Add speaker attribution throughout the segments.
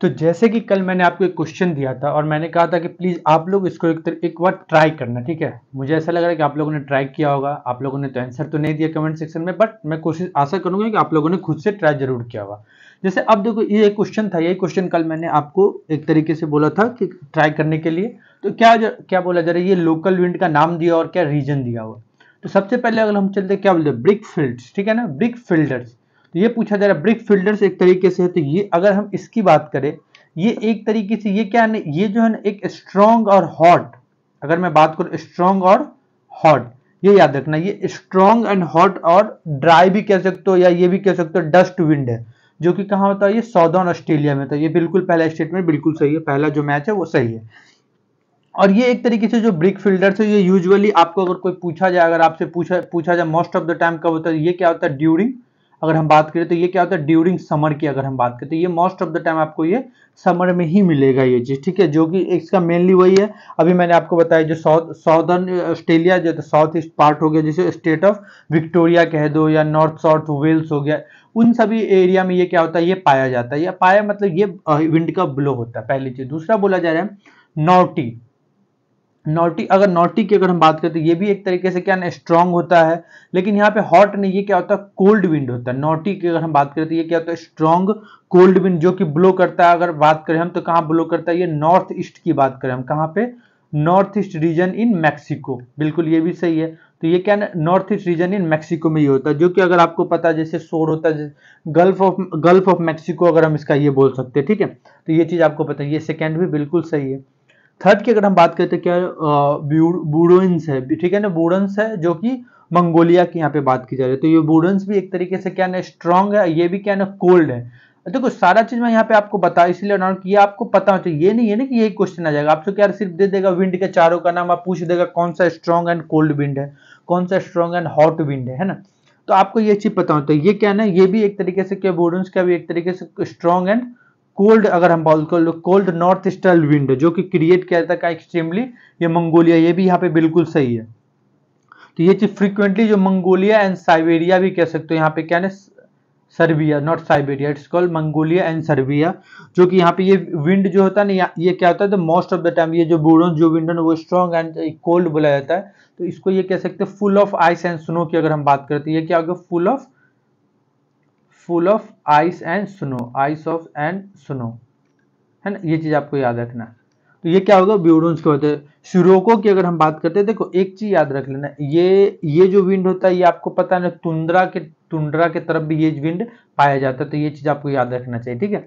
Speaker 1: तो जैसे कि कल मैंने आपको एक क्वेश्चन दिया था और मैंने कहा था कि प्लीज़ आप लोग इसको एक, एक बार ट्राई करना ठीक है मुझे ऐसा लग रहा है कि आप लोगों ने ट्राई किया होगा आप लोगों ने तो आंसर तो नहीं दिया कमेंट सेक्शन में बट मैं कोशिश आशा करूंगा कि आप लोगों ने खुद से ट्राई जरूर किया होगा जैसे अब देखो ये एक क्वेश्चन था यही क्वेश्चन कल मैंने आपको एक तरीके से बोला था कि ट्राई करने के लिए तो क्या क्या बोला जा रहा है ये लोकल विंड का नाम दिया और क्या रीजन दिया हुआ तो सबसे पहले अगर हम चलते क्या बोलते हैं ब्रिक फील्ड्स ठीक है ना ब्रिक फील्डर्स तो ये पूछा जा रहा है ब्रिक फिल्डर्स एक तरीके से है तो ये अगर हम इसकी बात करें ये एक तरीके से ये क्या है ये जो है ना एक स्ट्रॉन्ग और हॉट अगर मैं बात करूं स्ट्रॉन्ग और हॉट ये याद रखना ये स्ट्रॉन्ग एंड हॉट और ड्राई भी कह सकते हो या ये भी कह सकते हो डस्ट विंड है जो कि कहाँ होता है ये सौदर्न ऑस्ट्रेलिया में था ये बिल्कुल पहला स्टेटमेंट बिल्कुल सही है पहला जो मैच है वो सही है और ये एक तरीके से जो ब्रिक फील्डर्स है ये यूजुअली आपको अगर कोई पूछा जाए अगर आपसे पूछा पूछा जाए मोस्ट ऑफ द टाइम कब होता है ये क्या होता है ड्यूरिंग अगर हम बात करें तो ये क्या होता है ड्यूरिंग समर की अगर हम बात करें तो ये मोस्ट ऑफ द टाइम आपको ये समर में ही मिलेगा ये चीज़ ठीक है जो कि इसका मेनली वही है अभी मैंने आपको बताया जो साउथ साउदर्न ऑस्ट्रेलिया जो साउथ ईस्ट पार्ट हो गया जैसे स्टेट ऑफ विक्टोरिया कह दो या नॉर्थ साउथ वेल्स हो गया उन सभी एरिया में ये क्या होता है ये पाया जाता है या पाया मतलब ये विंड uh, का ब्लो होता है पहली चीज़ दूसरा बोला जा रहा है नॉर्टी नॉटी अगर नॉटी की अगर हम बात करें तो ये भी एक तरीके से क्या ना स्ट्रांग होता है लेकिन यहाँ पे हॉट नहीं ये क्या होता है कोल्ड विंड होता है नॉटी की अगर हम बात करें तो ये क्या होता है स्ट्रांग कोल्ड विंड जो कि ब्लो करता है अगर बात करें हम तो कहाँ ब्लो करता है ये नॉर्थ ईस्ट की बात करें हम कहाँ पे north east region in Mexico बिल्कुल ये भी सही है तो ये क्या ना north east region in Mexico में ये होता है जो कि अगर आपको पता है जैसे शोर होता है gulf of gulf of Mexico अगर हम इसका ये बोल सकते हैं ठीक है तो ये चीज़ आपको पता है ये सेकेंड भी बिल्कुल सही है थर्ड की अगर हम बात करें तो क्या बूडोइंस है ठीक है ना बूडन्स है जो कि मंगोलिया की यहाँ पे बात की जा रही है तो ये बूडन्स भी एक तरीके से क्या ना स्ट्रांग है ये भी क्या ना कोल्ड है देखो तो सारा चीज मैं यहाँ पे आपको बता इसलिए अनाउंस किया आपको पता होना चाहिए ये नहीं है ना कि यही क्वेश्चन आ जाएगा आपको तो क्या सिर्फ दे देगा विंड के चारों का नाम आप पूछ देगा कौन सा स्ट्रॉन्ग एंड कोल्ड विंड है कौन सा स्ट्रॉन्ग एंड हॉट विंड है ना तो आपको ये चीज पता होता है ये क्या ना ये भी एक तरीके से क्या बोर्डन्स का भी एक तरीके से स्ट्रॉन्ग एंड कोल्ड अगर हम बात कर लो कोल्ड नॉर्थ ईस्टर्न विंड जो कि क्रिएट किया जाता है एक्सट्रीमली ये मंगोलिया ये भी यहाँ पे बिल्कुल सही है तो ये चीज फ्रीक्वेंटली जो मंगोलिया एंड साइबेरिया भी कह सकते हो यहाँ पे क्या Serbia north Siberia it's called Mongolia and Serbia जो कि यहाँ पे ये विंड जो होता है ना ये क्या होता है मोस्ट ऑफ द टाइम ये जो बोरोन जो विंड वो स्ट्रॉन्ग एंड कोल्ड बोला जाता है तो इसको ये कह सकते हैं full of ice and snow की अगर हम बात करते हैं ये क्या होगा full of full of ice and snow ice of and snow है ना ये चीज़ आपको याद रखना है तो ये क्या होगा ब्यूरोन्स के होते हैं की अगर हम बात करते हैं देखो एक चीज याद रख लेना ये ये जो विंड होता है ये आपको पता है ना तुंद्रा के तुंड्रा के तरफ भी ये विंड पाया जाता है तो ये चीज आपको याद रखना चाहिए ठीक है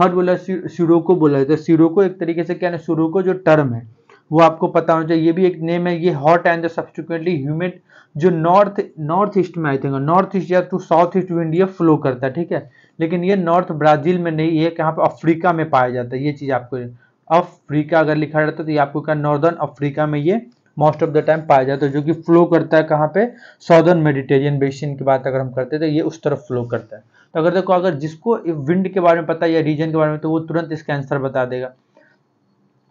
Speaker 1: थर्ड बोला सिरोको बोला जाता है सिरोको एक तरीके से क्या है सुरोको जो टर्म है वो आपको पता होना चाहिए ये भी एक नेम है ये हॉट एंड सब्सिक्वेंटली ह्यूमिड जो नॉर्थ नॉर्थ ईस्ट में आई थिंक नॉर्थ ईस्ट या तो साउथ ईस्ट विंड ये फ्लो करता है ठीक है लेकिन ये नॉर्थ ब्राजील में नहीं है कहाँ पर अफ्रीका में पाया जाता है ये चीज़ आपको अफ्रीका अगर लिखा जाता है तो ये आपको क्या नॉर्दर्न अफ्रीका में ये मोस्ट ऑफ द टाइम पाया जाता है जो कि फ्लो करता है कहाँ पे साउदर्न मेडिटेरियन बेसिन की बात अगर हम करते हैं तो ये उस तरफ फ्लो करता है तो अगर देखो अगर जिसको विंड के बारे में पता है या रीजन के बारे में तो वो तुरंत इसका आंसर बता देगा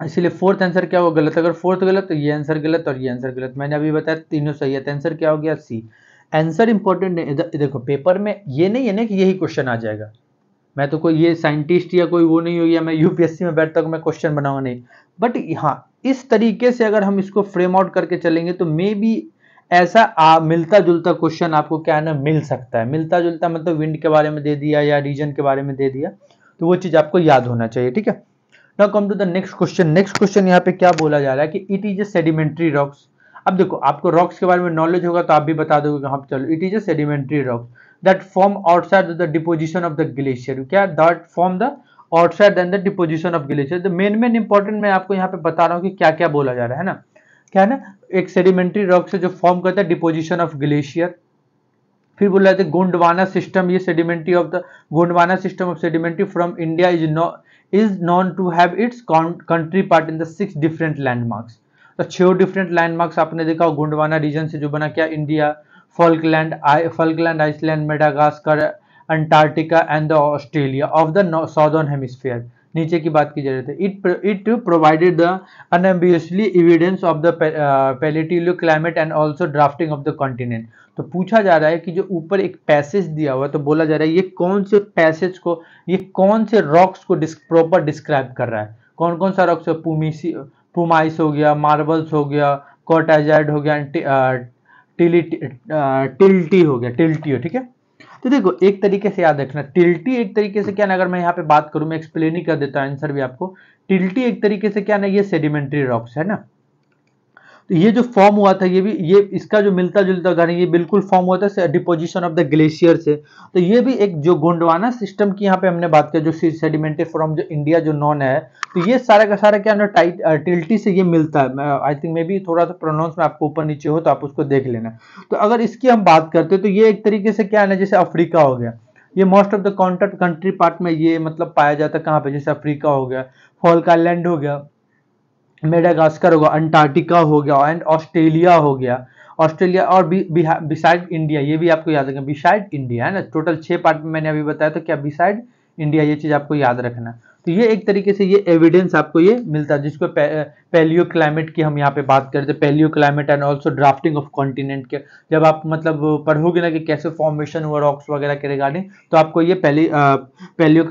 Speaker 1: इसलिए फोर्थ आंसर क्या होगा गलत अगर फोर्थ गलत तो ये आंसर गलत और ये आंसर गलत मैंने अभी बताया तीनों सही है आंसर तो क्या हो गया सी आंसर इंपॉर्टेंट देखो पेपर में ये नहीं है ना कि यही क्वेश्चन आ जाएगा मैं तो कोई ये साइंटिस्ट या कोई वो नहीं हो या मैं यूपीएससी में बैठता हूँ मैं क्वेश्चन बनाऊंगा नहीं बट हाँ इस तरीके से अगर हम इसको फ्रेम आउट करके चलेंगे तो मे बी ऐसा आ, मिलता जुलता क्वेश्चन आपको क्या ना मिल सकता है मिलता जुलता मतलब विंड के बारे में दे दिया या रीजन के बारे में दे दिया तो वो चीज़ आपको याद होना चाहिए ठीक है now come to the next question next question यहाँ पे क्या बोला जा रहा है कि it is a sedimentary rocks अब देखो आपको रॉक्स के बारे में नॉलेज होगा तो आप भी बता दोगे हाँ चलो it is a sedimentary rocks that form outside the deposition of the glacier क्या that form the outside and the deposition of glacier the main main important मैं आपको यहाँ पे बता रहा हूँ कि क्या क्या बोला जा रहा है ना क्या है ना एक सेडिमेंट्री रॉक से जो फॉर्म करता है डिपोजिशन ऑफ ग्लेशियर फिर बोला जाता है गोंडवाना सिस्टम ये sedimentary of the Gondwana system of sedimentary from India is no is known to have its country part in the six different landmarks तो छह डिफरेंट लैंडमार्क्स आपने देखा गुंडवाना रीजन से जो बना क्या India Falkland Falkland Iceland Madagascar Antarctica and the Australia of the southern hemisphere नीचे की बात की जा रही थी it it provided the unambiguously evidence of the paleo climate and also drafting of the continent तो पूछा जा रहा है कि जो ऊपर एक पैसेज दिया हुआ है तो बोला जा रहा है ये कौन से पैसेज को ये कौन से रॉक्स को प्रॉपर डिस्क्राइब कर रहा है कौन कौन सा रॉक्स पुमाइस हो गया मार्बल्स हो गया कोटाजाइड हो गया टिलिटी टिल्टी uh, uh, हो गया टिल्टी हो ठीक है तो देखो एक तरीके से याद रखना टिल्टी एक तरीके से क्या ना अगर मैं यहाँ पे बात करूं मैं एक्सप्लेन ही कर देता हूँ आंसर भी आपको टिल्टी एक तरीके से क्या ना ये सेडिमेंट्री रॉक्स है ना तो ये जो फॉर्म हुआ था ये भी ये इसका जो मिलता जुलता उदाहरण ये बिल्कुल फॉर्म हुआ था डिपोजिशन ऑफ द ग्लेशियर से तो ये भी एक जो गोंडवाना सिस्टम की यहाँ पे हमने बात की जो सेडिमेंटेड फ्रॉम जो इंडिया जो नॉन है तो ये सारा का सारा क्या टाइट टिल्टी से ये मिलता है आई थिंक मे भी थोड़ा सा प्रोनाउंस में आपको ऊपर नीचे हो तो आप उसको देख लेना तो अगर इसकी हम बात करते हैं तो ये एक तरीके से क्या है ना जैसे अफ्रीका हो गया ये most of the contact country part में ये मतलब पाया जाता है कहाँ पे जैसे अफ्रीका हो गया फॉल्क हो गया मेडागास्कर होगा अंटार्कटिका हो गया एंड ऑस्ट्रेलिया हो गया ऑस्ट्रेलिया और बिसाइड इंडिया ये भी आपको याद रखना बिसाइड इंडिया है ना टोटल छः पार्ट में मैंने अभी बताया तो क्या बिसाइड इंडिया ये चीज़ आपको याद रखना तो ये एक तरीके से ये एविडेंस आपको ये मिलता है जिसको पेलियो क्लाइमेट की हम यहाँ पे बात करते हैं paleo climate and also drafting of continent के जब आप मतलब पढ़ोगे ना कि कैसे फॉर्मेशन हुआ रॉक्स वगैरह के रिगार्डिंग तो आपको ये पहली paleo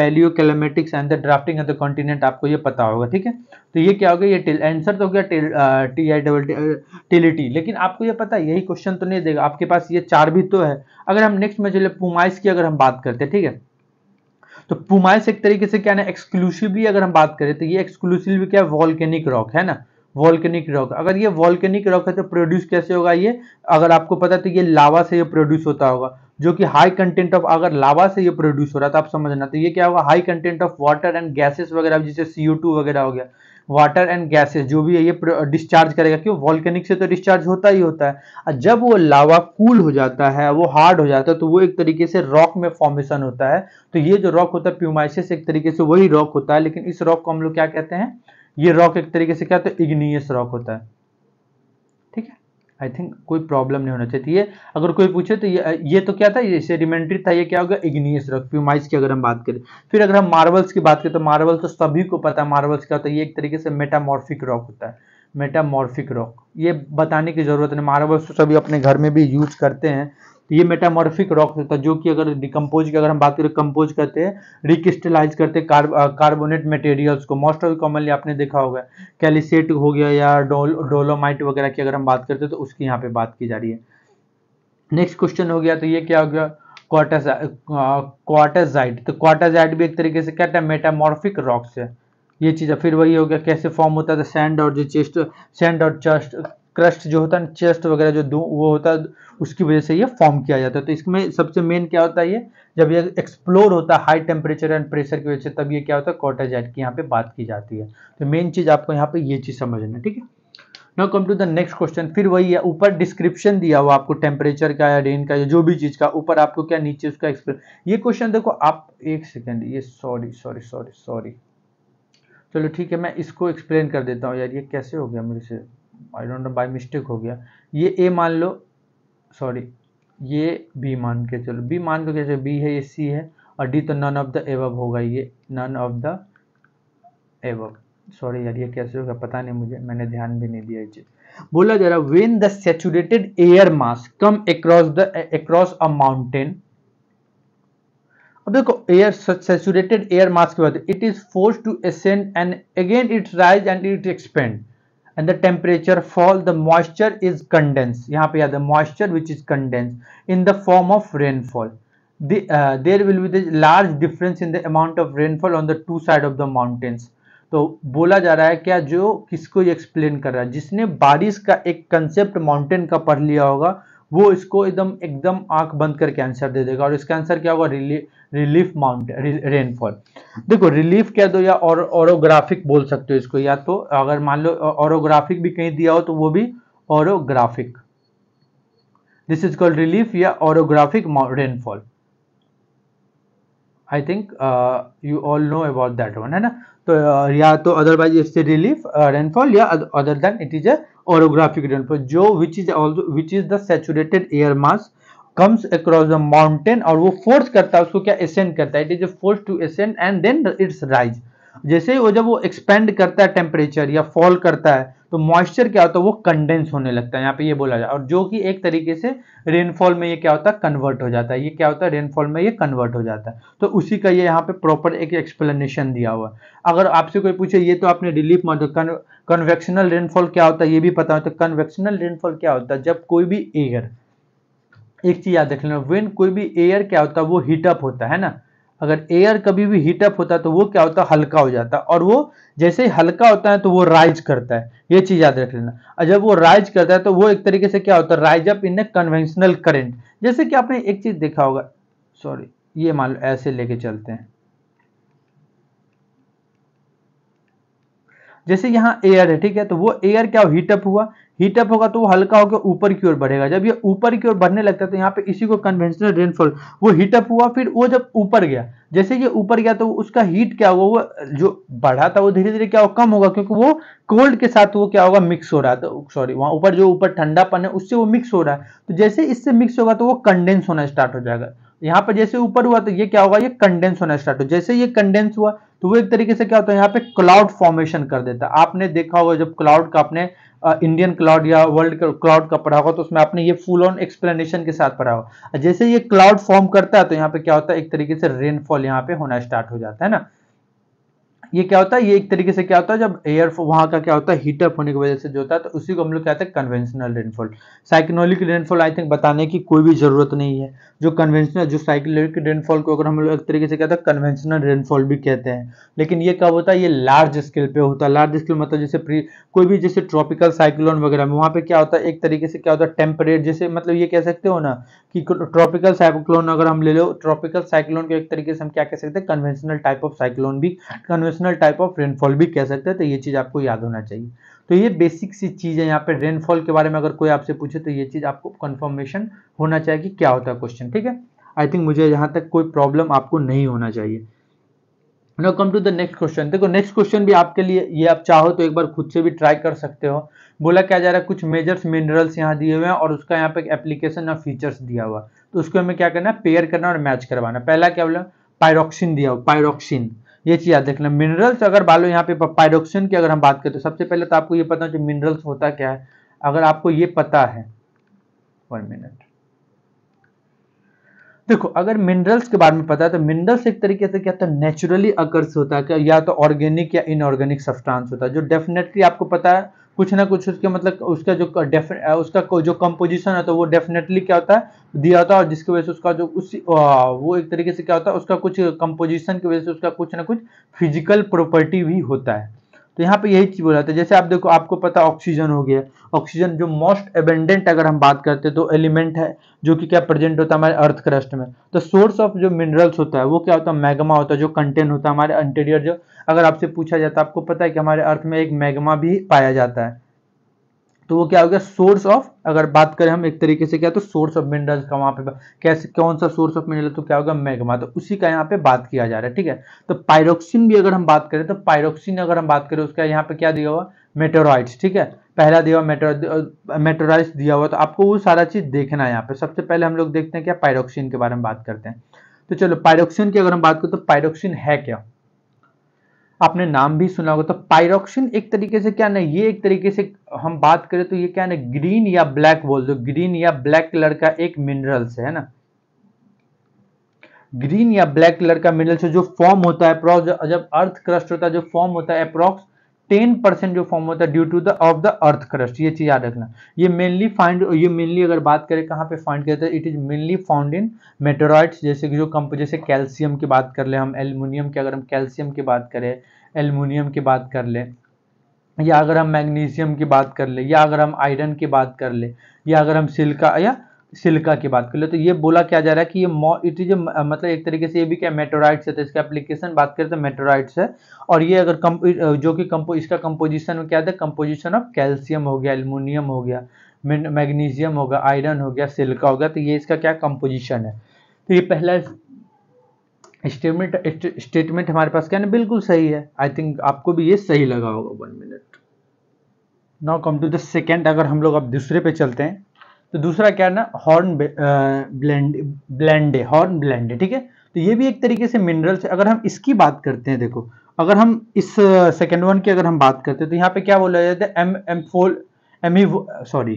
Speaker 1: paleo climatics and the drafting of the continent आपको ये पता होगा ठीक है तो ये क्या हो गया ये आंसर तो हो गया टी आई डबल टिलिटी लेकिन आपको ये पता है यही क्वेश्चन तो नहीं देगा आपके पास ये चार भी तो है अगर हम नेक्स्ट में जो पुमाइस की अगर हम बात करते हैं ठीक है तो पुमाइस एक तरीके से क्या ना एक्सक्लूसिवली अगर हम बात करें तो ये एक्सक्लूसिवली क्या वॉल्केनिक रॉक है ना वॉल्केनिक रॉक अगर ये वॉल्केनिक रॉक है तो प्रोड्यूस कैसे होगा ये अगर आपको पता तो ये लावा से ये प्रोड्यूस होता होगा जो कि हाई कंटेंट ऑफ अगर लावा से ये प्रोड्यूस हो रहा था तो आप समझना तो ये क्या होगा high content of water and gases वगैरह जिसे सीओ वगैरह हो गया वाटर एंड गैसेस जो भी है ये डिस्चार्ज करेगा क्यों वॉल्केनिक से तो डिस्चार्ज होता ही होता है और जब वो लावा कूल हो जाता है वो हार्ड हो जाता है तो वो एक तरीके से रॉक में फॉर्मेशन होता है तो ये जो रॉक होता है प्यूमाइसिस एक तरीके से वही रॉक होता है लेकिन इस रॉक को हम लोग क्या कहते हैं ये रॉक एक तरीके से क्या होता है इग्नियस रॉक होता है आई थिंक कोई प्रॉब्लम नहीं होना चाहिए तो अगर कोई पूछे तो ये ये तो क्या था ये सेडिमेंट्री था ये क्या होगा इग्नियस रॉक प्यूमाइस की अगर हम बात करें फिर अगर हम मार्बल्स की बात करें तो मार्बल तो सभी को पता है मार्बल्स का तो ये एक तरीके से मेटामॉर्फिक रॉक होता है मेटामॉर्फिक रॉक ये बताने की ज़रूरत नहीं मार्बल्स तो सभी अपने घर में भी यूज करते हैं तो ये मेटामॉर्फिक रॉक होता है जो कि अगर डिकम्पोज की अगर हम बात करें कंपोज करते हैं रिक्रिस्टलाइज करते हैं कार्बोनेट मटेरियल्स को मोस्ट ऑफ कॉमनली आपने देखा होगा कैलिसेट हो गया या डोल डोलोमाइट वगैरह की अगर हम बात करते हैं तो उसकी यहाँ पे बात की जा रही है नेक्स्ट क्वेश्चन हो गया तो ये क्या हो गया क्वार्टाजाइट तो क्वार्टाजाइट भी एक तरीके से क्या है मेटामॉर्फिक रॉक्स है ये चीज़ फिर वही हो गया कैसे फॉर्म होता था सैंड और जो चेस्ट सैंड और चेस्ट क्रस्ट जो होता है चेस्ट वगैरह जो वो होता है उसकी वजह से ये फॉर्म किया जाता है तो इसमें सबसे मेन क्या होता है ये जब ये एक्सप्लोर होता है हाई टेम्परेचर एंड प्रेशर की वजह से तब ये क्या होता है कॉटेजाइट की यहाँ पे बात की जाती है तो मेन चीज़ आपको यहाँ पे ये चीज़ समझना है ठीक है now come to the next question फिर वही है ऊपर डिस्क्रिप्शन दिया हुआ आपको टेम्परेचर का या रेन का या जो भी चीज़ का ऊपर आपको क्या नीचे उसका एक्सप्लेन ये क्वेश्चन देखो आप एक सेकेंड ये सॉरी सॉरी सॉरी सॉरी चलो ठीक है मैं इसको एक्सप्लेन कर देता हूँ यार ये कैसे हो गया मेरे से I don't know by mistake हो गया ये ए मान लो सॉरी ये बी मान के चलो बी मान के कैसे बी है ये सी है और डी तो नन ऑफ द एवब होगा ये none of the above sorry यार ये कैसे होगा पता नहीं मुझे मैंने ध्यान भी नहीं दिया ये चीज़ बोला रहा when the saturated air mass come across the across a mountain अब देखो एयर सेचुरेटेड एयर मास के बाद it is force to ascend and again it rise and it expand and the temperature fall the moisture is condensed yahan pe याद है moisture which is condensed in the form of rainfall the, uh, there will be the large difference in the amount of rainfall on the two side of the mountains तो बोला जा रहा है क्या जो किसको ये एक्सप्लेन कर रहा है जिसने बारिश का एक कंसेप्ट माउंटेन का पढ़ लिया होगा वो इसको एकदम एकदम आंख बंद करके आंसर दे देगा और इसका आंसर क्या होगा रिली, रिलीफ माउंट रेनफॉल देखो रिलीफ कह दो या और, औरोग्राफिक बोल सकते हो इसको या तो अगर मान लो औरोग्राफिक भी कहीं दिया हो तो वो भी orographic this is called relief या orographic rainfall I think you all know about that one है ना तो uh, या तो अदरवाइज इससे रिलीफ रेनफॉल या other than it is orographic rainfall जो which is also which is the saturated air mass comes across the mountain और वो फोर्स करता है उसको क्या एसेंड करता है it is a force to ascend and then its rise जैसे वो जब वो एक्सपेंड करता है टेम्परेचर या फॉल करता है तो मॉइस्चर क्या होता है वो कंडेंस होने लगता है यहाँ पे ये बोला जाए और जो कि एक तरीके से रेनफॉल में ये क्या होता है कन्वर्ट हो जाता है ये क्या होता है रेनफॉल में ये कन्वर्ट हो जाता है तो उसी का ये यहाँ पे प्रॉपर एक एक्सप्लेनेशन दिया हुआ है अगर आपसे कोई पूछे ये तो आपने रिलीफ मॉडल कन्वेक्शनल रेनफॉल क्या होता है ये भी पता हो तो कन्वेक्शनल रेनफॉल क्या होता है जब कोई भी एयर एक चीज याद रख लेना वेन कोई भी एयर क्या होता है वो हीटअप होता है ना अगर एयर कभी भी हीटअप होता है तो वो क्या होता है हल्का हो जाता है और वो जैसे ही हल्का होता है तो वो राइज करता है ये चीज याद रख लेना और जब वो राइज करता है तो वो एक तरीके से क्या होता है rise up in a conventional current जैसे कि आपने एक चीज देखा होगा सॉरी ये मान लो ऐसे लेके चलते हैं जैसे यहाँ एयर है ठीक है तो वो एयर क्या हीटअप हुआ हीटअप होगा तो वो हल्का होकर ऊपर की ओर बढ़ेगा जब ये ऊपर की ओर बढ़ने लगता है तो यहाँ पे इसी को कन्वेंशनल रेनफॉल वो हीटअप हुआ फिर वो जब ऊपर गया जैसे ये ऊपर गया तो उसका हीट क्या हुआ वो जो बढ़ा था वो धीरे धीरे क्या होगा कम होगा क्योंकि वो कोल्ड के साथ वो क्या होगा मिक्स हो रहा था सॉरी वहाँ ऊपर जो ऊपर ठंडापन है उससे वो मिक्स हो रहा है तो जैसे इससे मिक्स होगा तो वो कंडेंस होना स्टार्ट हो जाएगा यहाँ पर जैसे ऊपर हुआ तो ये क्या होगा ये कंडेंस होना स्टार्ट हो जैसे ये कंडेंस हुआ तो वो एक तरीके से क्या होता है यहाँ पे क्लाउड फॉर्मेशन कर देता है आपने देखा होगा जब क्लाउड का आपने इंडियन क्लाउड या वर्ल्ड क्लाउड का पढ़ा होगा तो उसमें आपने ये फुल ऑन एक्सप्लेनेशन के साथ पढ़ा होगा जैसे ये क्लाउड फॉर्म करता है तो यहाँ पे क्या होता है एक तरीके से रेनफॉल यहाँ पे होना स्टार्ट हो जाता है ना ये क्या होता है ये एक तरीके से क्या होता है जब एयर वहां का क्या होता है हीटअप होने की वजह से जो होता है तो उसी को हम लोग कहते हैं conventional rainfall cyclonic rainfall I think बताने की कोई भी जरूरत नहीं है जो कन्वेंशनल जो साइक्नोलिक रेनफॉल को अगर हम लोग एक तरीके से कहते हैं कन्वेंशनल रेनफॉल भी कहते हैं लेकिन ये कब होता है ये लार्ज स्केल पे होता है लार्ज स्केल मतलब जैसे प्री कोई भी जैसे ट्रॉपिकल साइक्लोन वगैरह में वहाँ पर क्या होता है एक तरीके से क्या होता है टेम्परेट जैसे मतलब ये कह सकते हो ना कि ट्रॉपिकल साइक्लोन अगर हम ले लो ट्रॉपिकल साइक्लोन को एक तरीके से हम क्या कह सकते हैं कन्वेंशनल टाइप ऑफ साइक्लोन भी convention exceptional type of rainfall भी कह सकते हैं तो ये चीज़ आपको याद होना चाहिए तो ये बेसिक सी चीज़ है यहाँ पे रेनफॉल के बारे में अगर कोई आपसे पूछे तो ये चीज़ आपको कंफर्मेशन होना चाहिए कि क्या होता है क्वेश्चन ठीक है आई थिंक मुझे यहाँ तक कोई प्रॉब्लम आपको नहीं होना चाहिए no come to the next question देखो नेक्स्ट क्वेश्चन भी आपके लिए ये आप चाहो तो एक बार खुद से भी ट्राई कर सकते हो बोला क्या जा रहा है कुछ मेजर्स मिनरल्स यहाँ दिए हुए हैं और उसका यहाँ पे एप्लीकेशन और फीचर्स दिया हुआ तो उसको हमें क्या करना है पेयर करना और मैच करवाना पहला क्या बोला पायरोक्सिन दिया हुआ पायरोक्सिन ये चीज याद रखना मिनरल्स अगर बालो यहाँ पे पायरोक्सिन की अगर हम बात करें तो सबसे पहले तो आपको ये पता हो मिनरल्स होता क्या है अगर आपको ये पता है वन मिनट देखो अगर मिनरल्स के बारे में पता है तो मिनरल्स एक तरीके से क्या होता है नेचुरली अकर्स होता है या तो ऑर्गेनिक या इनऑर्गेनिक सब्सटेंस होता है जो डेफिनेटली आपको पता है कुछ ना कुछ उसके मतलब उसका जो उसका जो कंपोजिशन है तो वो डेफिनेटली क्या होता है दिया होता है और जिसकी वजह से उसका जो उस वो एक तरीके से क्या होता है उसका कुछ कंपोजिशन की वजह से उसका कुछ ना कुछ फिजिकल प्रॉपर्टी भी होता है तो यहाँ पे यही चीज बोला जाता है जैसे आप देखो आपको पता ऑक्सीजन हो गया ऑक्सीजन जो मोस्ट एबेंडेंट अगर हम बात करते हैं तो एलिमेंट है जो कि क्या प्रेजेंट होता है हमारे अर्थ क्रस्ट में तो सोर्स ऑफ जो मिनरल्स होता है वो क्या होता है मैग्मा होता है जो कंटेन होता है हमारे इंटीरियर जो अगर आपसे पूछा जाता है आपको पता है कि हमारे अर्थ में एक मैग्मा भी पाया जाता है तो वो क्या हो गया सोर्स ऑफ अगर बात करें हम एक तरीके से क्या तो सोर्स ऑफ मिनरल्स का वहां पे कैसे कौन सा सोर्स ऑफ मिनरल तो क्या होगा मैग्मा तो उसी का यहाँ पे बात किया जा रहा है ठीक है तो पायरोक्सिन भी अगर हम बात करें तो पायरोक्सिन अगर हम बात करें उसका यहाँ पे क्या दिया हुआ मेटोराइड्स ठीक है पहला दिया हुआ मेटोराइड्स दिया हुआ तो आपको वो सारा चीज़ देखना है यहाँ पे सबसे पहले हम लोग देखते हैं क्या पायरोक्सिन के बारे में बात करते हैं तो चलो पायरोक्सिन की अगर हम बात करें तो पायरोक्सिन है क्या आपने नाम भी सुना होगा तो पायरोक्सिन एक तरीके से क्या ना ये एक तरीके से हम बात करें तो ये क्या ना ग्रीन या ब्लैक बोल दो ग्रीन या ब्लैक कलर का एक मिनरल्स है ना ग्रीन या ब्लैक कलर का मिनरल से जो फॉर्म होता है जब अर्थ क्रस्ट होता है जो फॉर्म होता है अप्रॉक्स टेन परसेंट जो फॉर्म होता है due to the of the earth crust ये चीज याद रखना ये मेनली फाइंड ये मेनली अगर बात करें कहाँ पे फाइंड करते हैं it is mainly found in meteoroids जैसे कि जो कंप जैसे कैल्शियम की बात कर ले हम एल्यूमिनियम की अगर हम कैल्शियम की बात करें एल्यूमिनियम की बात कर ले या अगर हम मैग्नीशियम की बात कर ले या अगर हम आयरन की बात कर ले या अगर हम सिल्का या सिल्का की बात कर ले तो ये बोला क्या जा रहा है कि ये इट इज मतलब एक तरीके से ये भी क्या मेटोराइट्स है तो इसका एप्लीकेशन बात करें तो मेटोराइट्स है और ये अगर कम जो कि कंपो इसका कंपोजिशन में क्या था कंपोजिशन ऑफ कैल्शियम हो गया एल्मोनियम हो गया मैग्नीशियम होगा आयरन हो गया सिल्का हो गया तो ये इसका क्या कंपोजिशन है तो ये पहला स्टेटमेंट स्टेटमेंट हमारे पास क्या ना बिल्कुल सही है आई थिंक आपको भी ये सही लगा होगा one minute now come to the second अगर हम लोग अब दूसरे पे चलते हैं तो दूसरा क्या ना hornblende blend hornblende ठीक है तो ये भी एक तरीके से मिनरल्स अगर हम इसकी बात करते हैं देखो अगर हम इस सेकेंड वन की अगर हम बात करते हैं तो यहाँ पे क्या बोला जाता है एम एम फोल एम सॉरी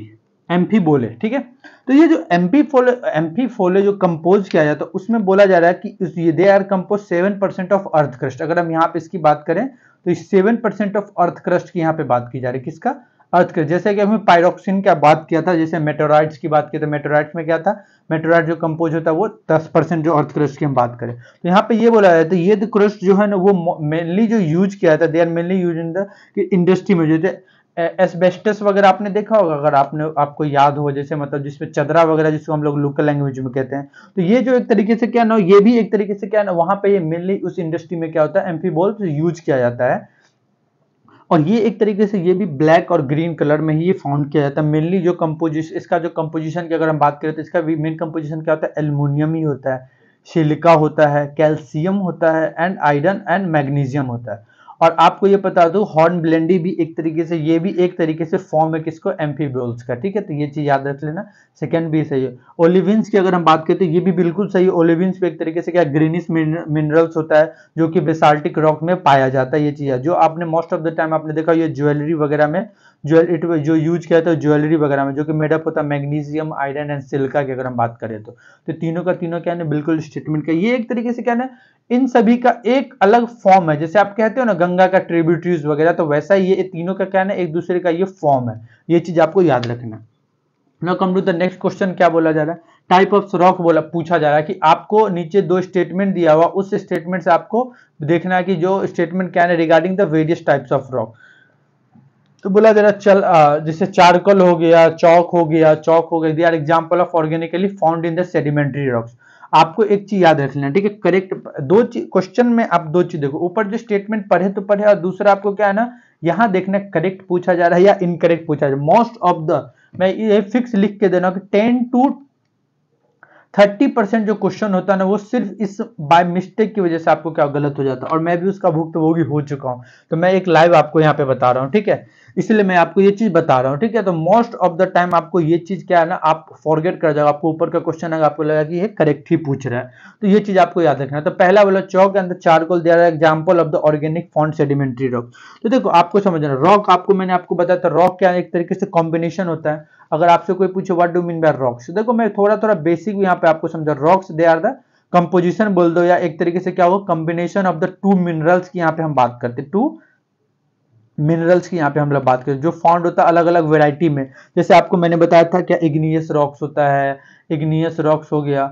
Speaker 1: एम्फी बोले ठीक है तो ये जो एम्पी फोले एम्फी फोले जो कंपोज किया जाता है उसमें बोला जा रहा है कि they are compose seven percent of earth crust अगर हम यहाँ पे इसकी बात करें तो seven percent of earth crust की यहाँ पे बात की जा रही है किसका अर्थ के जैसे कि हमें पायरोक्सिन का बात किया था जैसे मेटोराइड्स की बात की था तो मेटोराइड्स में क्या था मेटोराइड जो कंपोज होता है वो दस परसेंट जो अर्थ क्रस्ट की हम बात करें तो यहाँ पे ये बोला जाता है ये क्रस्ट जो है ना वो मेनली जो यूज किया जाता है they are mainly use in the industry में जो एसबेस्टस वगैरह आपने देखा होगा अगर आपने आपको याद हो जैसे मतलब जिसमें चदरा वगैरह जिसको हम लोग लोकल लैंग्वेज में कहते हैं तो ये जो एक तरीके से क्या ना ये भी एक तरीके से क्या ना वहां पे ये मेनली उस इंडस्ट्री में क्या होता है एम्फीबोल यूज किया जाता है और ये एक तरीके से ये भी ब्लैक और ग्रीन कलर में ही ये फाउंड किया जाता है मेनली जो कंपोजिशन इसका जो कंपोजिशन की अगर हम बात करें तो इसका भी मेन कंपोजिशन क्या होता है एल्यूमिनियम ही होता है सिलिका होता है कैल्शियम होता है एंड आयरन एंड मैग्नीशियम होता है और आपको ये बता दू हॉर्न ब्लेंडी भी एक तरीके से ये भी एक तरीके से फॉर्म है किसको एम्फीब्योल्स का ठीक है तो ये चीज याद रख लेना सेकंड भी सही है ओलिविंस की अगर हम बात करें तो ये भी बिल्कुल सही है ओलिविंस भी एक तरीके से क्या ग्रीनिश मिनरल्स होता है जो कि बेसाल्टिक रॉक में पाया जाता है ये चीज जो आपने मोस्ट ऑफ द टाइम आपने देखा ये ज्वेलरी वगैरह में ज्वेल जो यूज किया था ज्वेलरी वगैरह में जो कि मेडअप होता है मैग्नीशियम आयरन एंड सिल्का की अगर हम बात करें तो तो तीनों का तीनों क्या है बिल्कुल स्टेटमेंट का ये एक तरीके से क्या है इन सभी का एक अलग फॉर्म है जैसे आप कहते हो ना गंगा का ट्रिब्यूटरीज वगैरह तो वैसा ही ये तीनों का क्या है एक दूसरे का ये फॉर्म है ये चीज आपको याद रखना now come to the next question क्या बोला जा रहा है टाइप ऑफ रॉक बोला पूछा जा रहा है कि आपको नीचे दो स्टेटमेंट दिया हुआ उस स्टेटमेंट से आपको देखना है कि जो स्टेटमेंट क्या है regarding the various types of rock तो बोला जरा चल जैसे चारकोल हो गया चौक हो गया चौक हो गया they are example of organically found in the sedimentary rocks आपको एक चीज याद रख लेना ठीक है करेक्ट दो चीज क्वेश्चन में आप दो चीज देखो ऊपर जो स्टेटमेंट पढ़े तो पढ़े और दूसरा आपको क्या है ना यहाँ देखना करेक्ट पूछा जा रहा है या इनकरेक्ट पूछा जा रहा है मोस्ट ऑफ द मैं ये फिक्स लिख के देना कि टेन टू थर्टी परसेंट जो क्वेश्चन होता है ना वो सिर्फ इस बाय मिस्टेक की वजह से आपको क्या गलत हो जाता है और मैं भी उसका भुक्तभोगी हो चुका हूं तो मैं एक लाइव आपको यहाँ पे बता रहा हूँ ठीक है इसलिए मैं आपको ये चीज बता रहा हूँ ठीक है तो मोस्ट ऑफ द टाइम आपको ये चीज क्या है ना आप फॉरगेट कर जाओ आपको ऊपर का क्वेश्चन आएगा आपको लगा कि ये करेक्ट ही पूछ रहा है तो ये चीज आपको याद रखना है तो पहला बोला चौक के अंदर चारकोल दिया रहा है example of the organic font sedimentary rock तो देखो आपको समझना रॉक आपको मैंने आपको बताया था रॉक क्या एक तरीके से कॉम्बिनेशन होता है अगर आपसे कोई पूछे what do mean by rocks देखो मैं थोड़ा थोड़ा बेसिक यहाँ पे आपको समझा rocks they are the composition बोल दो या एक तरीके से क्या हो combination of the two minerals की यहाँ पे हम बात करते हैं टू मिनरल्स की यहाँ पे हम लोग बात करें जो फाउंड होता है अलग अलग वेराइटी में जैसे आपको मैंने बताया था क्या इग्नियस रॉक्स होता है इग्नियस रॉक्स हो गया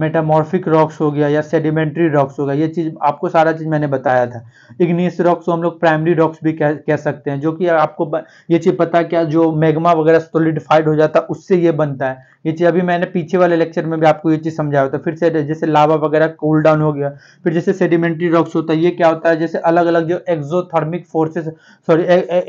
Speaker 1: मेटामॉर्फिक रॉक्स हो गया या सेडिमेंट्री रॉक्स हो गया ये चीज़ आपको सारा चीज़ मैंने बताया था इग्नियस रॉक्स को हम लोग प्राइमरी रॉक्स भी कह कह सकते हैं जो कि आपको ये चीज़ पता क्या जो मैग्मा वगैरह सोलिडिफाइड हो जाता है उससे ये बनता है ये चीज़ अभी मैंने पीछे वाले लेक्चर में भी आपको ये चीज़ समझाया था फिर से जैसे लावा वगैरह कूल डाउन हो गया फिर जैसे सेडिमेंट्री रॉक्स होता है ये क्या होता है जैसे अलग अलग जो exothermic forces sorry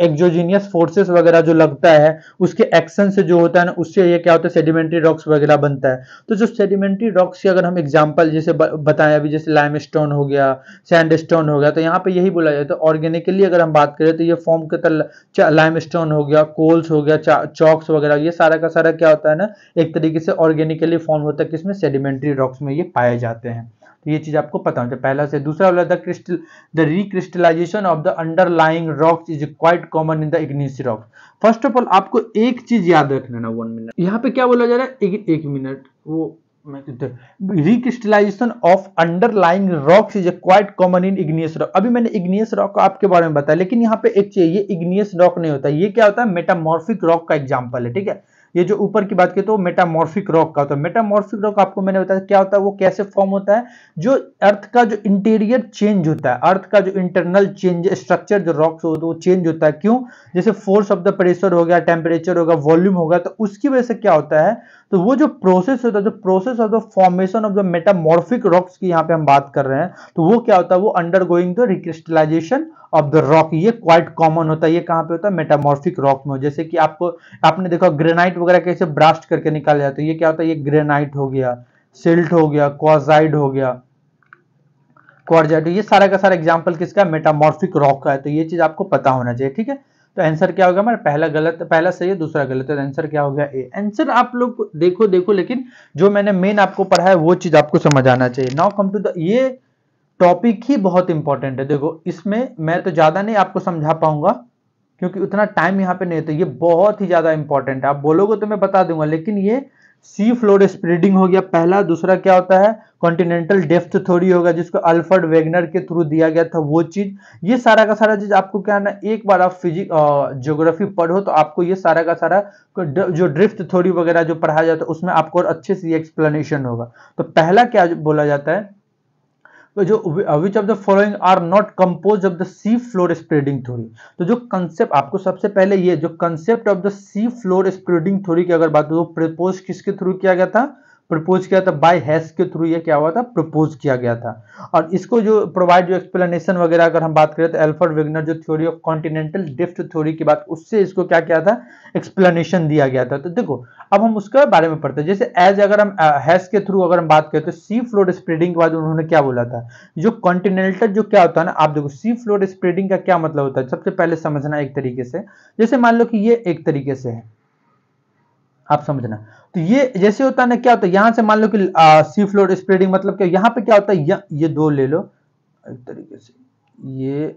Speaker 1: exogenous forces वगैरह जो लगता है उसके एक्शन से जो होता है ना उससे ये क्या होता है सेडिमेंट्री रॉक्स वगैरह बनता है तो जो सेडिमेंट्री रॉक्स रॉक्स की अगर हम एग्जाम्पल जैसे बताएं अभी जैसे लाइम स्टोन हो गया सैंड स्टोन हो गया तो यहाँ पे यही बोला जाए तो ऑर्गेनिकली अगर हम बात करें तो ये फॉर्म के तरह लाइम स्टोन हो गया कोल्स हो गया चॉक्स वगैरह ये सारा का सारा क्या होता है ना एक तरीके से ऑर्गेनिकली फॉर्म होता है किसमें सेडिमेंट्री रॉक्स में ये पाए जाते हैं तो ये चीज आपको पता होना चाहिए पहला से दूसरा वाला the crystal the recrystallization of the underlying rocks is quite common in the igneous rock first of all आपको एक चीज याद रखना ना वन मिनट यहाँ पे क्या बोला जा रहा है एक, एक मिनट वो recrystallization of underlying rocks is a quite common in igneous rock अभी मैंने इग्नियस रॉक को आपके बारे में बताया लेकिन यहाँ पे एक चाहिए ये इग्नियस रॉक नहीं होता ये क्या होता है मेटामॉर्फिक रॉक का एग्जांपल है ठीक है ये जो ऊपर की बात की तो मेटामॉर्फिक रॉक का होता है मेटामॉर्फिक रॉक आपको मैंने बताया क्या होता है वो कैसे फॉर्म होता है जो अर्थ का जो इंटीरियर चेंज होता है अर्थ का जो इंटरनल चेंज स्ट्रक्चर जो रॉक्स होता है वो चेंज होता है क्यों जैसे फोर्स ऑफ द प्रेशर हो गया टेम्परेचर होगा वॉल्यूम होगा तो उसकी वजह से क्या होता है तो वो जो प्रोसेस होता है जो process of the formation of the metamorphic rocks की यहाँ पे हम बात कर रहे हैं तो वो क्या होता है वो undergoing the recrystallization of the rock ये क्वाइट कॉमन होता है ये कहाँ पे होता है मेटामॉर्फिक रॉक में जैसे कि आपको आपने देखा ग्रेनाइट वगैरह कैसे ब्रास्ट करके निकाल जाता है ये क्या होता है ये ग्रेनाइट हो गया सिल्ट हो गया क्वाजाइड हो गया क्वारजाइड ये सारा का सारा एग्जाम्पल किसका मेटामॉर्फिक रॉक का है तो ये चीज आपको पता होना चाहिए ठीक है तो आंसर क्या होगा हमारा पहला गलत पहला सही है दूसरा गलत है आंसर क्या हो गया ए आंसर आप लोग देखो देखो लेकिन जो मैंने मेन आपको पढ़ा है वो चीज आपको समझ आना चाहिए नाउ कम टू द ये टॉपिक ही बहुत इंपॉर्टेंट है देखो इसमें मैं तो ज्यादा नहीं आपको समझा पाऊंगा क्योंकि उतना टाइम यहाँ पे नहीं तो ये बहुत ही ज्यादा इंपॉर्टेंट है आप बोलोगे तो मैं बता दूंगा लेकिन ये सी फ्लोर स्प्रेडिंग हो गया पहला दूसरा क्या होता है कॉन्टिनेंटल डेफ्थ थोड़ी होगा जिसको अल्फर्ड वेगनर के थ्रू दिया गया था वो चीज ये सारा का सारा चीज आपको क्या ना एक बार आप फिजिक ज्योग्राफी पढ़ो तो आपको ये सारा का सारा जो ड्रिफ्ट थोड़ी वगैरह जो पढ़ाया जाता है उसमें आपको और अच्छे से एक्सप्लेनेशन होगा तो पहला क्या बोला जाता है जो which of the following are not compose of the sea floor spreading theory तो जो कंसेप्ट uh, तो आपको सबसे पहले ये जो concept of the sea floor spreading theory की अगर बात हो तो प्रपोज किसके थ्रू किया गया था प्रपोज किया था बाय हैश के थ्रू ये क्या हुआ था प्रपोज किया गया था और इसको जो प्रोवाइड जो एक्सप्लेनेशन वगैरह अगर हम बात करें तो एल्फर्ड विग्नर जो theory of continental drift theory की बात उससे इसको क्या किया था एक्सप्लेनेशन दिया गया था तो देखो अब हम उसके बारे में पढ़ते हैं जैसे एज अगर हम हैश के थ्रू अगर हम बात करें तो सी फ्लोर स्प्रेडिंग के बाद उन्होंने क्या बोला था जो कॉन्टिनेंटल जो क्या होता है ना आप देखो सी फ्लोर स्प्रेडिंग का क्या मतलब होता है सबसे पहले समझना एक तरीके से जैसे मान लो कि ये एक तरीके से है आप समझना तो ये जैसे होता है ना क्या होता है यहां से मान लो कि सी फ्लोर स्प्रेडिंग मतलब क्या यहाँ पे क्या होता है ये दो ले लो एक तरीके से ये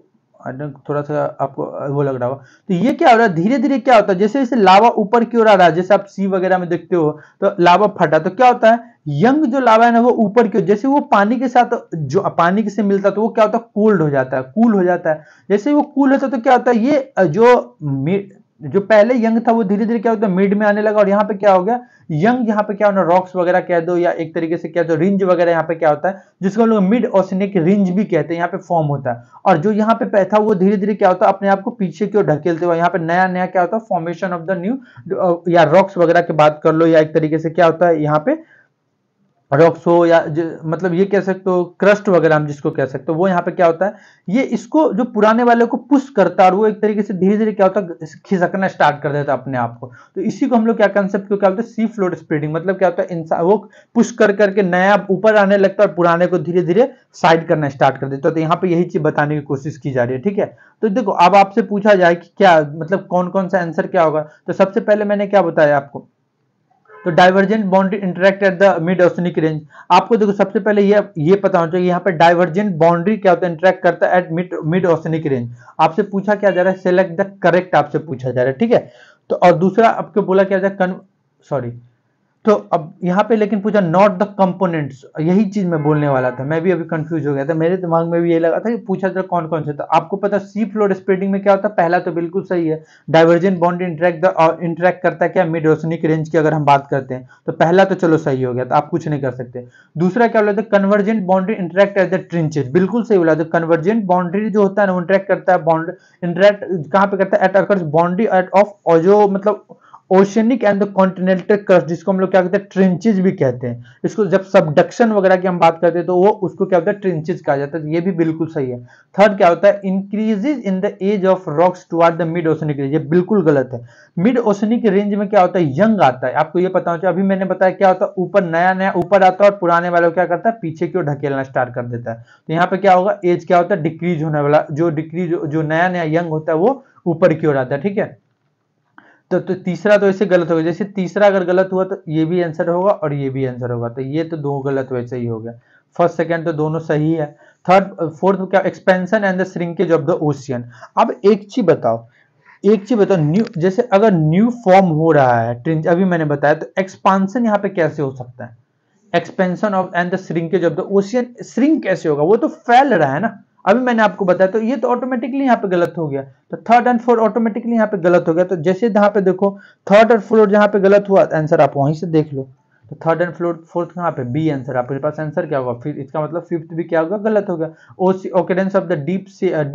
Speaker 1: थोड़ा सा आपको वो लग रहा हो तो ये क्या हो रहा है धीरे धीरे क्या होता है जैसे जैसे लावा ऊपर की ओर आ रहा है जैसे आप सी वगैरह में देखते हो तो लावा फटा तो क्या होता है यंग जो लावा है ना वो ऊपर की ओर जैसे वो पानी के साथ जो पानी के से मिलता तो वो क्या होता है कोल्ड हो जाता है कूल हो जाता है जैसे वो कूल होता है तो क्या होता है ये जो जो पहले यंग था वो धीरे धीरे क्या होता है मिड में आने लगा और यहाँ पे क्या हो गया यंग यहाँ पे क्या होना रॉक्स वगैरह कह दो या एक तरीके से क्या दो रिंज वगैरह यहाँ पे क्या होता है जिसको लोग मिड ओसनिक रिंज भी कहते हैं यहाँ पे फॉर्म होता है और जो यहाँ पे था वो धीरे धीरे क्या होता है अपने आप को पीछे की ओर ढकेलते हुए यहाँ पे नया नया क्या होता है फॉर्मेशन ऑफ द न्यू या रॉक्स वगैरह की बात कर लो या एक तरीके से क्या होता है यहाँ पे रॉक्स हो या मतलब ये कह सकते हो क्रस्ट वगैरह हम जिसको कह सकते हो वो यहाँ पे क्या होता है ये इसको जो पुराने वाले को पुश करता है और वो एक तरीके से धीरे धीरे क्या होता है खिसकना स्टार्ट कर देता है अपने आप को तो इसी को हम लोग क्या कंसेप्ट को क्या होता है सी फ्लोट स्प्रेडिंग मतलब क्या होता है इंसान वो पुश कर करके नया ऊपर आने लगता है और पुराने को धीरे धीरे साइड करना स्टार्ट कर देता है तो यहाँ पे यही चीज बताने की कोशिश की जा रही है ठीक है तो देखो अब आपसे पूछा जाए कि क्या मतलब कौन कौन सा आंसर क्या होगा तो सबसे पहले मैंने क्या बताया आपको तो divergent boundary interact at the mid oceanic range आपको देखो सबसे पहले ये ये पता होना चाहिए यहाँ पर डाइवर्जेंट बाउंड्री क्या होता है इंटरेक्ट करता है at mid mid oceanic range आपसे पूछा क्या जा रहा है सेलेक्ट द करेक्ट आपसे पूछा जा रहा है ठीक है तो और दूसरा आपको बोला क्या जाए कन सॉरी तो अब यहाँ पे लेकिन पूछा नॉट द कंपोनेंट्स यही चीज मैं बोलने वाला था मैं भी अभी कंफ्यूज हो गया था मेरे दिमाग में भी ये लगा था कि पूछा था कौन कौन से तो आपको पता सी फ्लोर स्प्रेडिंग में क्या होता है पहला तो बिल्कुल सही है डाइवर्जेंट बॉन्ड इंटरेक्ट इंटरेक्ट करता है क्या मिड ओसनिक रेंज की अगर हम बात करते हैं तो पहला तो चलो सही हो गया तो आप कुछ नहीं कर सकते दूसरा क्या बोला था convergent boundary interact at the trenches बिल्कुल सही बोला था कन्वर्जेंट बाउंड्री जो होता है ना इंटरेक्ट करता है बाउंड इंटरेक्ट कहाँ पे करता है at occurs boundary at of जो मतलब oceanic and the continental crust जिसको हम लोग क्या कहते हैं ट्रेंचेज भी कहते हैं इसको जब सबडक्शन वगैरह की हम बात करते हैं तो वो उसको क्या होता है ट्रेंचेज कहा जाता है तो ये भी बिल्कुल सही है थर्ड क्या होता है increases in the age of rocks toward the mid oceanic range ये बिल्कुल गलत है मिड ओशनिक रेंज में क्या होता है यंग आता है आपको ये पता होता चाहिए अभी मैंने बताया क्या होता है ऊपर नया नया ऊपर आता है और पुराने वाले को क्या करता है पीछे की ओर ढकेलना स्टार्ट कर देता है तो यहाँ पे क्या होगा एज क्या होता है डिक्रीज होने वाला जो डिक्रीज जो नया नया यंग होता है वो ऊपर की ओर आता है ठीक है तो, तो तीसरा तो ऐसे गलत होगा जैसे तीसरा अगर गलत हुआ तो ये भी आंसर होगा और ये भी आंसर होगा तो ये तो दो गलत वैसे ही हो गया फर्स्ट सेकेंड तो दोनों सही है थर्ड फोर्थ क्या expansion and the shrinkage of the ocean अब एक चीज बताओ एक चीज बताओ न्यू जैसे अगर न्यू फॉर्म हो रहा है अभी मैंने बताया तो एक्सपांशन यहाँ पे कैसे हो सकता है expansion of and the shrinkage of the ocean shrink कैसे होगा वो तो फैल रहा है ना अभी मैंने आपको बताया तो ये तो ऑटोमेटिकली यहाँ पे गलत हो गया तो थर्ड एंड फोर्थ ऑटोमेटिकली यहाँ पे गलत हो गया तो जैसे यहाँ पे देखो थर्ड और फोर्थ जहाँ पे गलत हुआ आंसर आप वहीं से देख लो तो थर्ड एंड फोर्थ फोर्थ कहाँ पे बी आंसर आपके पास आंसर क्या होगा फिर इसका मतलब फिफ्थ भी क्या होगा गलत होगा occurrence of the deep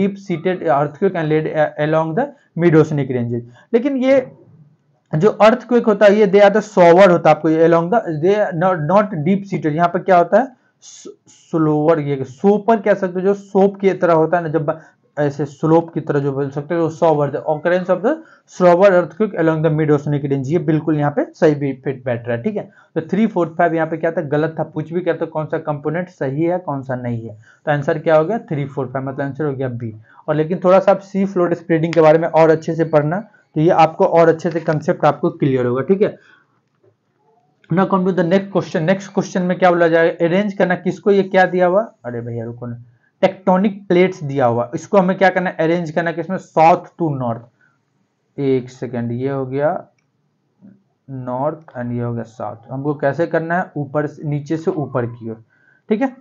Speaker 1: deep seated earthquake and led along the mid oceanic ranges लेकिन ये जो अर्थ क्वेक होता है ये दे आर द सोवर होता है आपको along the they not deep seated यहाँ पे क्या होता है स्लोवर ये सोपर कह सकते हो जो सोप की तरह होता है ना जब ऐसे स्लोप की तरह जो बोल सकते हो सोवर occurrence of the earthquake along the mid oceanic range ये बिल्कुल यहाँ पे सही भी फिट बैठ रहा है ठीक है तो थ्री फोर्थ फाइव यहाँ पे क्या था गलत था पूछ भी करते कौन सा कंपोनेंट सही है कौन सा नहीं है तो आंसर क्या हो गया थ्री फोर फाइव मतलब आंसर हो गया बी और लेकिन थोड़ा सा आप सी फ्लोट स्प्रेडिंग के बारे में और अच्छे से पढ़ना तो ये आपको और अच्छे से कंसेप्ट आपको क्लियर होगा ठीक है ना come to the next question next question में क्या बोला जाएगा अरेंज करना किसको ये क्या दिया हुआ अरे भैया रुको ना टेक्टोनिक प्लेट्स दिया हुआ इसको हमें क्या करना है अरेंज करना किसमें साउथ टू नॉर्थ एक सेकेंड ये हो गया नॉर्थ एंड ये हो गया साउथ हमको कैसे करना है ऊपर नीचे से ऊपर की ओर ठीक है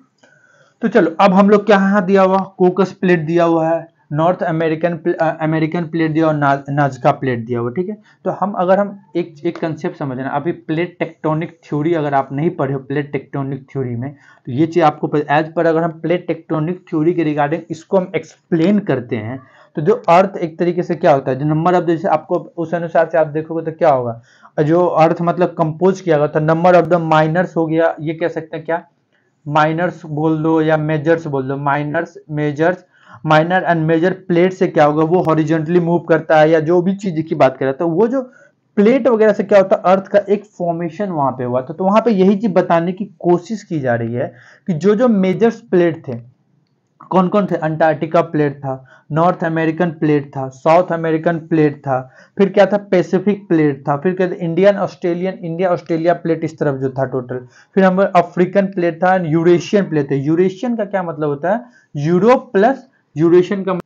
Speaker 1: तो चलो अब हम लोग क्या यहां दिया हुआ कोकस प्लेट दिया हुआ है नॉर्थ अमेरिकन अमेरिकन प्लेट दिया और नाजका प्लेट दिया हुआ ठीक है तो हम अगर हम एक एक कंसेप्ट समझना अभी प्लेट टेक्टोनिक थ्योरी अगर आप नहीं पढ़े हो प्लेट टेक्टोनिक थ्योरी में तो ये चीज़ आपको एज पर अगर हम प्लेट टेक्टोनिक थ्योरी के रिगार्डिंग इसको हम एक्सप्लेन करते हैं तो जो अर्थ एक तरीके से क्या होता है जो नंबर ऑफ जैसे आपको उस अनुसार से आप देखोगे तो क्या होगा जो अर्थ मतलब कंपोज किया गया तो नंबर ऑफ द माइनर्स हो गया ये कह सकते हैं क्या माइनर्स बोल दो या मेजर्स बोल दो minors majors minor and major plate से क्या होगा वो हॉरिजेंटली मूव करता है या जो भी चीज की बात कर रहा था वो जो प्लेट वगैरह से क्या होता है अर्थ का एक फॉर्मेशन वहां पे हुआ था तो वहां पे यही चीज बताने की कोशिश की जा रही है कि जो जो मेजर प्लेट थे कौन कौन थे अंटार्कटिका प्लेट था नॉर्थ अमेरिकन प्लेट था साउथ अमेरिकन प्लेट था फिर क्या था पैसिफिक प्लेट था फिर क्या था Indian Australian India Australia plate इस तरफ जो था टोटल फिर हम अफ्रीकन प्लेट था एंड यूरेशियन प्लेट थे यूरेशियन का क्या मतलब होता है यूरोप प्लस यूरेशियन का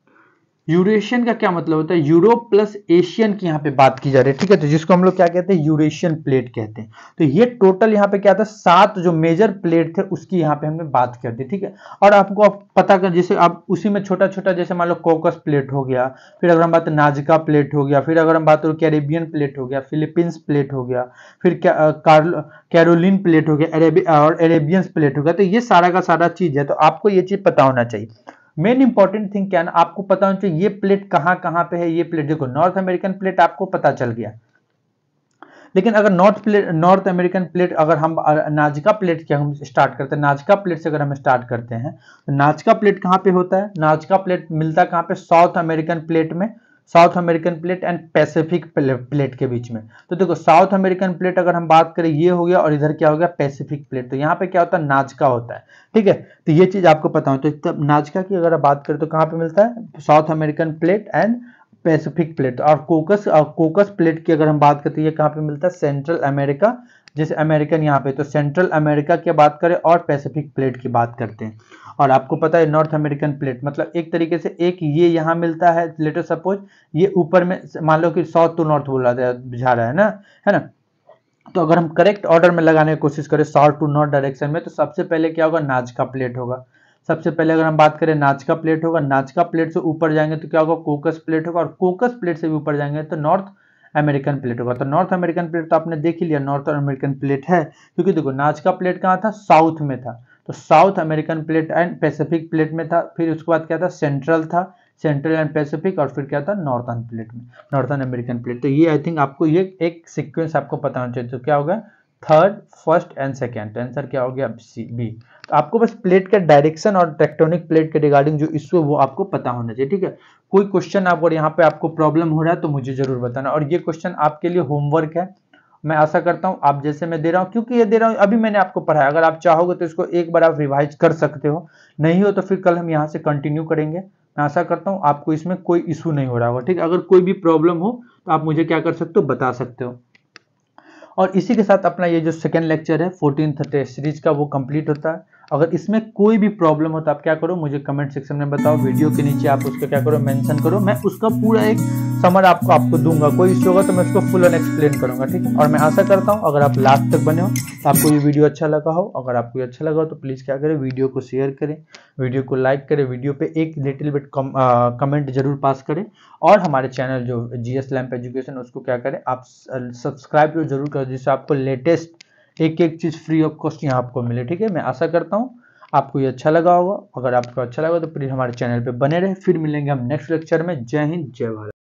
Speaker 1: यूरेशियन का क्या मतलब होता है यूरोप प्लस एशियन की यहाँ पे बात की जा रही है ठीक है तो जिसको हम लोग क्या कहते हैं यूरेशियन प्लेट कहते हैं तो ये टोटल यहाँ पे क्या था सात जो मेजर प्लेट थे उसकी यहाँ पे हमने बात कर दी ठीक है और आपको आप पता कर जैसे आप उसी में छोटा छोटा जैसे मान लो कोकस प्लेट हो गया फिर अगर हम बात नाजिका प्लेट हो गया फिर अगर हम बात करो कैरेबियन प्लेट हो गया फिलिपींस प्लेट हो गया फिर कैरोलिन प्लेट हो गया और अरेबियंस प्लेट हो गया तो ये सारा का सारा चीज है तो आपको ये चीज पता होना चाहिए मेन इंपॉर्टेंट थिंग क्या ना आपको पता होना चाहिए ये प्लेट कहां कहां पे है ये प्लेट देखो नॉर्थ अमेरिकन प्लेट आपको पता चल गया लेकिन अगर north plate north American plate अगर हम नाजिका प्लेट क्या हम स्टार्ट करते हैं नाजिका प्लेट से अगर हम स्टार्ट करते हैं तो नाजिका प्लेट कहां पे होता है नाजिका प्लेट मिलता है कहां पे साउथ अमेरिकन प्लेट में South American plate and Pacific plate के बीच में तो देखो साउथ अमेरिकन प्लेट अगर हम बात करें ये हो गया और इधर क्या हो गया पैसिफिक प्लेट तो यहाँ पे क्या होता है नाजका होता है ठीक है तो ये चीज आपको पता हो तो नाजका की अगर बात करें तो कहाँ पे मिलता है South American plate and Pacific plate तो और कोकस और कोकस प्लेट की अगर हम बात करते तो हैं कहाँ पे मिलता है सेंट्रल अमेरिका जैसे अमेरिकन यहाँ पे तो सेंट्रल अमेरिका की बात करें और पैसिफिक प्लेट की बात करते हैं और आपको पता है नॉर्थ अमेरिकन प्लेट मतलब एक तरीके से एक ये यहाँ मिलता है लेटर सपोज ये ऊपर में मान लो कि साउथ टू नॉर्थ बोला जा रहा है ना है ना तो अगर हम करेक्ट ऑर्डर में लगाने की कोशिश करें साउथ टू नॉर्थ डायरेक्शन में तो सबसे पहले क्या होगा नाच का प्लेट होगा सबसे पहले अगर हम बात करें नाच का प्लेट होगा नाच का प्लेट से ऊपर जाएंगे तो क्या होगा कोकस प्लेट होगा और कोकस प्लेट से भी ऊपर जाएंगे तो नॉर्थ अमेरिकन प्लेट होगा तो नॉर्थ अमेरिकन प्लेट तो आपने देख ही लिया नॉर्थ अमेरिकन प्लेट है क्योंकि देखो नाच का प्लेट कहाँ था साउथ में था तो South American plate and Pacific plate में था फिर उसके बाद क्या था सेंट्रल था सेंट्रल एंड पैसिफिक और फिर क्या था नॉर्थन प्लेट में नॉर्थन अमेरिकन प्लेट तो ये आई थिंक आपको ये एक सिक्वेंस आपको पता होना चाहिए तो क्या होगा third first and second answer क्या हो गया सी बी तो आपको बस प्लेट का डायरेक्शन और टेक्टोनिक प्लेट के रिगार्डिंग जो इश्यू है वो आपको पता होना चाहिए ठीक है कोई क्वेश्चन आप और यहाँ पे आपको प्रॉब्लम हो रहा है तो मुझे जरूर बताना और ये क्वेश्चन आपके लिए होमवर्क है मैं आशा करता हूं आप जैसे मैं दे रहा हूं क्योंकि ये दे रहा हूं अभी मैंने आपको पढ़ाया अगर आप चाहोगे तो इसको एक बार आप रिवाइज कर सकते हो नहीं हो तो फिर कल हम यहाँ से कंटिन्यू करेंगे मैं आशा करता हूँ आपको इसमें कोई इशू नहीं हो रहा होगा ठीक अगर कोई भी प्रॉब्लम हो तो आप मुझे क्या कर सकते हो बता सकते हो और इसी के साथ अपना ये जो सेकेंड लेक्चर है फोर्टीन टेस्ट सीरीज का वो कंप्लीट होता है अगर इसमें कोई भी प्रॉब्लम हो तो आप क्या करो मुझे कमेंट सेक्शन में बताओ वीडियो के नीचे आप उसका क्या करो मेंशन करो मैं उसका पूरा एक समर आपको आपको दूंगा कोई इश्यू होगा तो मैं उसको फुल एंड एक्सप्लेन करूंगा ठीक है और मैं आशा करता हूँ अगर आप लास्ट तक बने हो तो आपको ये वीडियो अच्छा लगा हो अगर आपको ये अच्छा लगा हो तो प्लीज़ क्या करें वीडियो को शेयर करें वीडियो को लाइक करें वीडियो पे एक लिटिल बिट कमेंट जरूर पास करें और हमारे चैनल जो जी एस एजुकेशन उसको क्या करें आप सब्सक्राइब जो जरूर करें जिससे आपको लेटेस्ट एक एक चीज़ फ्री ऑफ कॉस्ट यहाँ आपको मिले ठीक है मैं आशा करता हूँ आपको ये अच्छा लगा होगा अगर आपको अच्छा लगा तो प्लीज़ हमारे चैनल पर बने रहे फिर मिलेंगे हम नेक्स्ट लेक्चर में जय हिंद जय भारत